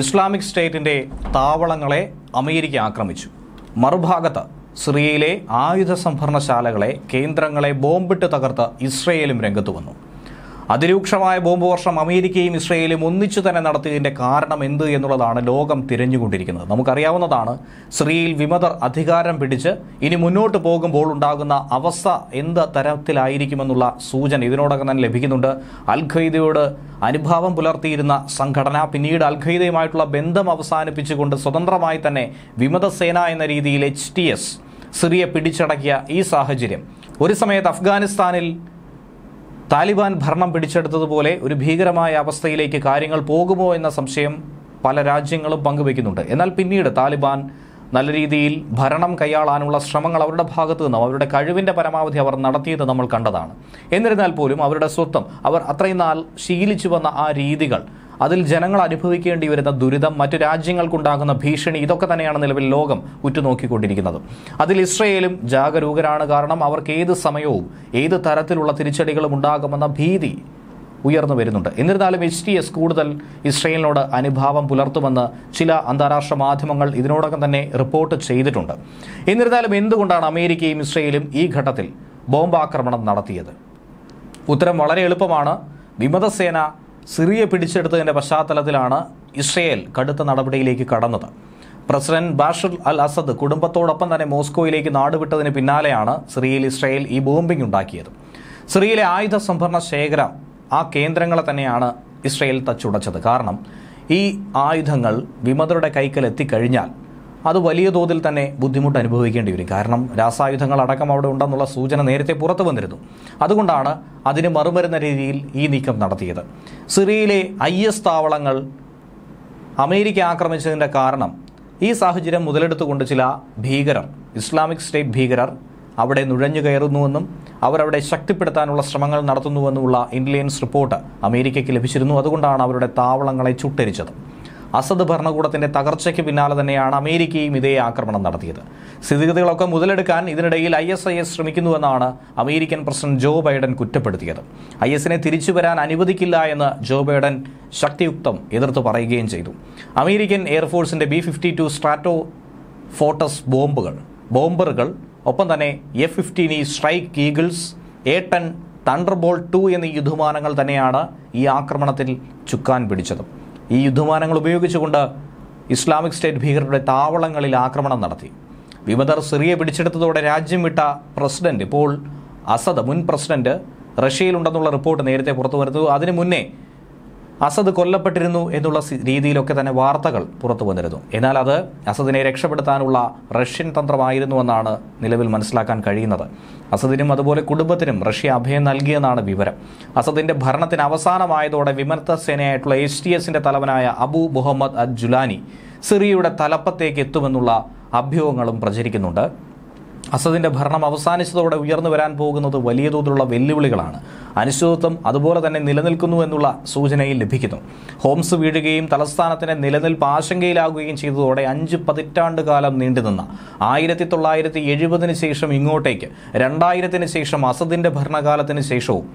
Islamic സ്റ്റേറ്റിൻ്റെ താവളങ്ങളെ America ആക്രമിച്ചു മറുഭാഗത്ത് സിറിയയിലെ ആയുധ സംഭരണശാലകളെ കേന്ദ്രങ്ങളെ ബോംബിട്ട് തകർത്ത് ഇസ്രയേലും രംഗത്ത് വന്നു അതിരൂക്ഷമായ ബോംബ് വർഷം അമേരിക്കയും ഇസ്രയേലും ഒന്നിച്ചു തന്നെ നടത്തിയതിൻ്റെ കാരണം എന്ത് എന്നുള്ളതാണ് ലോകം തിരഞ്ഞുകൊണ്ടിരിക്കുന്നത് നമുക്കറിയാവുന്നതാണ് സിറിയയിൽ വിമതർ അധികാരം പിടിച്ച് ഇനി മുന്നോട്ട് പോകുമ്പോൾ ഉണ്ടാകുന്ന അവസ്ഥ എന്ത് തരത്തിലായിരിക്കുമെന്നുള്ള സൂചന ഇതിനോടൊക്കെ തന്നെ ലഭിക്കുന്നുണ്ട് അൽ അനുഭാവം പുലർത്തിയിരുന്ന സംഘടന പിന്നീട് അൽ ബന്ധം അവസാനിപ്പിച്ചുകൊണ്ട് സ്വതന്ത്രമായി തന്നെ വിമതസേന എന്ന രീതിയിൽ എച്ച് സിറിയ പിടിച്ചടക്കിയ ഈ സാഹചര്യം ഒരു സമയത്ത് അഫ്ഗാനിസ്ഥാനിൽ താലിബാൻ ഭരണം പിടിച്ചെടുത്തതുപോലെ ഒരു ഭീകരമായ അവസ്ഥയിലേക്ക് കാര്യങ്ങൾ പോകുമോ എന്ന സംശയം പല രാജ്യങ്ങളും പങ്കുവെക്കുന്നുണ്ട് എന്നാൽ പിന്നീട് താലിബാൻ നല്ല രീതിയിൽ ഭരണം കൈയാളാനുള്ള ശ്രമങ്ങൾ അവരുടെ ഭാഗത്തു നിന്നും അവരുടെ കഴിവിൻ്റെ പരമാവധി അവർ നടത്തിയത് നമ്മൾ കണ്ടതാണ് എന്നിരുന്നാൽ പോലും അവരുടെ സ്വത്വം അവർ അത്രയും നാൾ ശീലിച്ചു വന്ന ആ രീതികൾ അതിൽ ജനങ്ങൾ അനുഭവിക്കേണ്ടി വരുന്ന ദുരിതം മറ്റു രാജ്യങ്ങൾക്കുണ്ടാകുന്ന ഭീഷണി ഇതൊക്കെ തന്നെയാണ് നിലവിൽ ലോകം ഉറ്റുനോക്കിക്കൊണ്ടിരിക്കുന്നത് അതിൽ ഇസ്രയേലും ജാഗരൂകരാണ് കാരണം അവർക്ക് ഏത് സമയവും ഏത് തരത്തിലുള്ള തിരിച്ചടികളും ഉണ്ടാകുമെന്ന ഭീതി ഉയർന്നു വരുന്നുണ്ട് എന്നിരുന്നാലും എച്ച് ടി എസ് കൂടുതൽ ഇസ്രയേലിനോട് അനുഭാവം പുലർത്തുമെന്ന് ചില അന്താരാഷ്ട്ര മാധ്യമങ്ങൾ ഇതിനോടകം തന്നെ റിപ്പോർട്ട് ചെയ്തിട്ടുണ്ട് എന്നിരുന്നാലും എന്തുകൊണ്ടാണ് അമേരിക്കയും ഇസ്രയേലും ഈ ഘട്ടത്തിൽ ബോംബാക്രമണം നടത്തിയത് ഉത്തരം വളരെ എളുപ്പമാണ് വിമതസേന സിറിയ പിടിച്ചെടുത്തതിൻ്റെ പശ്ചാത്തലത്തിലാണ് ഇസ്രയേൽ കടുത്ത നടപടിയിലേക്ക് കടന്നത് പ്രസിഡന്റ് ബാഷർ അൽ അസദ് കുടുംബത്തോടൊപ്പം തന്നെ മോസ്കോയിലേക്ക് നാടുവിട്ടതിന് പിന്നാലെയാണ് സിറിയയിൽ ഇസ്രയേൽ ഈ ബോംബിംഗ് ഉണ്ടാക്കിയത് സിറിയയിലെ ആയുധ സംഭരണ ശേഖര ആ കേന്ദ്രങ്ങളെ തന്നെയാണ് ഇസ്രയേൽ തച്ചുടച്ചത് കാരണം ഈ ആയുധങ്ങൾ വിമതരുടെ കൈക്കൽ എത്തിക്കഴിഞ്ഞാൽ അത് വലിയ തോതിൽ തന്നെ ബുദ്ധിമുട്ട് അനുഭവിക്കേണ്ടി വരും കാരണം രാസായുധങ്ങൾ അടക്കം അവിടെ ഉണ്ടെന്നുള്ള സൂചന നേരത്തെ പുറത്തു വന്നിരുന്നു അതുകൊണ്ടാണ് അതിന് മറുമരുന്ന രീതിയിൽ ഈ നീക്കം നടത്തിയത് സിറിയയിലെ ഐ എസ് താവളങ്ങൾ അമേരിക്ക ആക്രമിച്ചതിൻ്റെ കാരണം ഈ സാഹചര്യം മുതലെടുത്തുകൊണ്ട് ചില ഭീകരർ ഇസ്ലാമിക് സ്റ്റേറ്റ് ഭീകരർ അവിടെ നുഴഞ്ഞു കയറുന്നുവെന്നും അവരവിടെ ശക്തിപ്പെടുത്താനുള്ള ശ്രമങ്ങൾ നടത്തുന്നുവെന്നുമുള്ള ഇൻ്റലിജൻസ് റിപ്പോർട്ട് അമേരിക്കയ്ക്ക് ലഭിച്ചിരുന്നു അതുകൊണ്ടാണ് അവരുടെ താവളങ്ങളെ ചുട്ടരിച്ചത് അസദ് ഭരണകൂടത്തിന്റെ തകർച്ചയ്ക്ക് പിന്നാലെ തന്നെയാണ് അമേരിക്കയും ഇതേ ആക്രമണം നടത്തിയത് സ്ഥിതിഗതികളൊക്കെ മുതലെടുക്കാൻ ഇതിനിടയിൽ ഐ എസ് ഐ എസ് ശ്രമിക്കുന്നുവെന്നാണ് അമേരിക്കൻ പ്രസിഡന്റ് ജോ ബൈഡൻ കുറ്റപ്പെടുത്തിയത് ഐ എസിനെ തിരിച്ചു വരാൻ അനുവദിക്കില്ല എന്ന് ജോ ബൈഡൻ ശക്തിയുക്തം എതിർത്ത് പറയുകയും ചെയ്തു അമേരിക്കൻ എയർഫോഴ്സിന്റെ B fifty two stratofortress ബോംബുകൾ ബോംബറുകൾ ഒപ്പം തന്നെ F fifteen E strike eagles A ten thunderbolt two എന്നീ യുദ്ധമാനങ്ങൾ തന്നെയാണ് ഈ ആക്രമണത്തിൽ ചുക്കാൻ പിടിച്ചത് ഈ യുദ്ധമാനങ്ങൾ ഉപയോഗിച്ചുകൊണ്ട് ഇസ്ലാമിക് സ്റ്റേറ്റ് ഭീകരരുടെ താവളങ്ങളിൽ ആക്രമണം നടത്തി വിമതർ സിറിയ പിടിച്ചെടുത്തതോടെ രാജ്യം വിട്ട പ്രസിഡന്റ് ഇപ്പോൾ അസദ് മുൻ പ്രസിഡന്റ് റഷ്യയിലുണ്ടെന്നുള്ള റിപ്പോർട്ട് നേരത്തെ പുറത്തു വരുന്നു അതിനു മുന്നേ അസദ് കൊല്ലപ്പെട്ടിരുന്നു എന്നുള്ള രീതിയിലൊക്കെ തന്നെ വാർത്തകൾ പുറത്തു വന്നിരുന്നു എന്നാൽ അത് അസദിനെ രക്ഷപ്പെടുത്താനുള്ള റഷ്യൻ എന്നാണ് നിലവിൽ മനസ്സിലാക്കാൻ കഴിയുന്നത് അസദിനും അതുപോലെ കുടുംബത്തിനും റഷ്യ അഭയം നൽകിയെന്നാണ് വിവരം അസദിന്റെ ഭരണത്തിന് അവസാനമായതോടെ വിമർത്ത സേനയായിട്ടുള്ള എച്ച് ടി എസിന്റെ തലവനായ അബു മുഹമ്മദ് അജ് ജുലാനി സിറിയയുടെ തലപ്പത്തേക്ക് എത്തുമെന്നുള്ള അഭ്യൂഹങ്ങളും പ്രചരിക്കുന്നുണ്ട് അസദിന്റെ ഭരണം അവസാനിച്ചതോടെ ഉയർന്നു വരാൻ പോകുന്നത് വലിയ തോതിലുള്ള വെല്ലുവിളികളാണ് അനിശ്ചിതത്വം അതുപോലെ തന്നെ നിലനിൽക്കുന്നു എന്നുള്ള സൂചനയിൽ ലഭിക്കുന്നു ഹോംസ് വീഴുകയും തലസ്ഥാനത്തിന്റെ നിലനിൽപ്പ് ആശങ്കയിലാകുകയും ചെയ്തതോടെ അഞ്ച് പതിറ്റാണ്ട് കാലം നീണ്ടുനിന്ന ആയിരത്തി തൊള്ളായിരത്തി എഴുപതിന് ശേഷം ഇങ്ങോട്ടേക്ക് രണ്ടായിരത്തിന് ശേഷം അസദിന്റെ ഭരണകാലത്തിന് ശേഷവും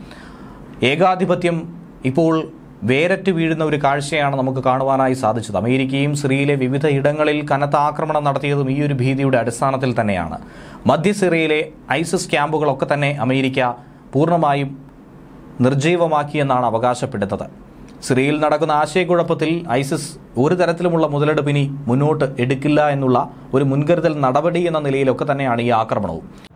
ഏകാധിപത്യം ഇപ്പോൾ വേരറ്റ് വീഴുന്ന ഒരു കാഴ്ചയാണ് നമുക്ക് കാണുവാനായി സാധിച്ചത് അമേരിക്കയും സിറിയയിലെ വിവിധ ഇടങ്ങളിൽ കനത്ത ആക്രമണം നടത്തിയതും ഈ ഒരു ഭീതിയുടെ അടിസ്ഥാനത്തിൽ തന്നെയാണ് മധ്യ സിറിയയിലെ ഐസിസ് ക്യാമ്പുകളൊക്കെ തന്നെ അമേരിക്ക പൂർണ്ണമായും നിർജീവമാക്കിയെന്നാണ് അവകാശപ്പെടുന്നത് സിറിയയിൽ നടക്കുന്ന ആശയക്കുഴപ്പത്തിൽ ഐസിസ് ഒരു തരത്തിലുമുള്ള മുതലെടുപ്പിനി മുന്നോട്ട് എടുക്കില്ല എന്നുള്ള ഒരു മുൻകരുതൽ നടപടി എന്ന നിലയിലൊക്കെ തന്നെയാണ് ഈ ആക്രമണവും